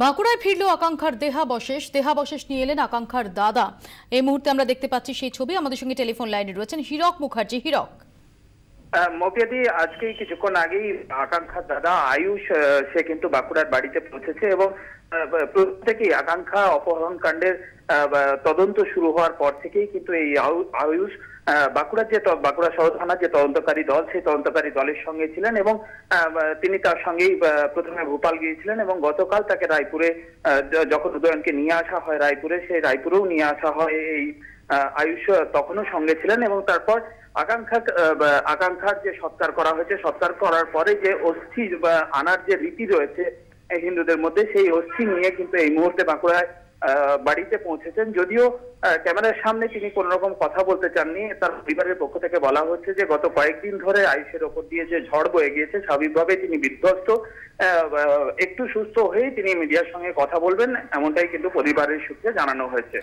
বাঁকুড়ায় ফিরল আকাঙ্ক্ষার দেহাবশেষ দেহাবশেষ নিয়ে এলেন আকাঙ্ক্ষার দাদা এই মুহূর্তে আমরা দেখতে পাচ্ছি সেই ছবি আমাদের সঙ্গে টেলিফোন লাইনে রয়েছেন হিরক মুখার্জি হিরক মফিয়াদি আজকেই কিছুক্ষণ আগেই আকাঙ্ক্ষার দাদা আয়ুষ সে কিন্তু বাঁকুড়ার বাড়িতে পৌঁছেছে এবং প্রত্যেকেই আকাঙ্ক্ষা অপহরণ কাণ্ডের তদন্ত শুরু হওয়ার পর থেকেই কিন্তু এই আয়ুষ বাঁকুড়ার যে বাঁকুড়া শহর থানার যে তদন্তকারী দল সেই তদন্তকারী দলের সঙ্গে ছিলেন এবং তিনি তার সঙ্গেই প্রথমে ভোপাল গিয়েছিলেন এবং গতকাল তাকে রায়পুরে যখন উদয়নকে নিয়ে আসা হয় রায়পুরে সেই রায়পুরেও নিয়ে আসা হয় এই আয়ুষ তখনও সঙ্গে ছিলেন এবং তারপর আকাঙ্ক্ষা আকাঙ্ক্ষার যে সৎকার করা হয়েছে সৎকার করার পরে যে অস্থি আনার যে রীতি রয়েছে হিন্দুদের মধ্যে সেই অস্থি নিয়ে কিন্তু এই মুহূর্তে বাঁকুড়ায় বাড়িতে পৌঁছেছেন যদিও ক্যামেরার সামনে তিনি কোন রকম কথা বলতে চাননি তার পরিবারের পক্ষ থেকে বলা হচ্ছে যে গত কয়েকদিন ধরে আইসের ওপর দিয়ে যে ঝড় বয়ে গিয়েছে স্বাভাবিকভাবে তিনি বিধ্বস্ত একটু সুস্থ হয়ে তিনি মিডিয়ার সঙ্গে কথা বলবেন এমনটাই কিন্তু পরিবারের সূত্রে জানানো হয়েছে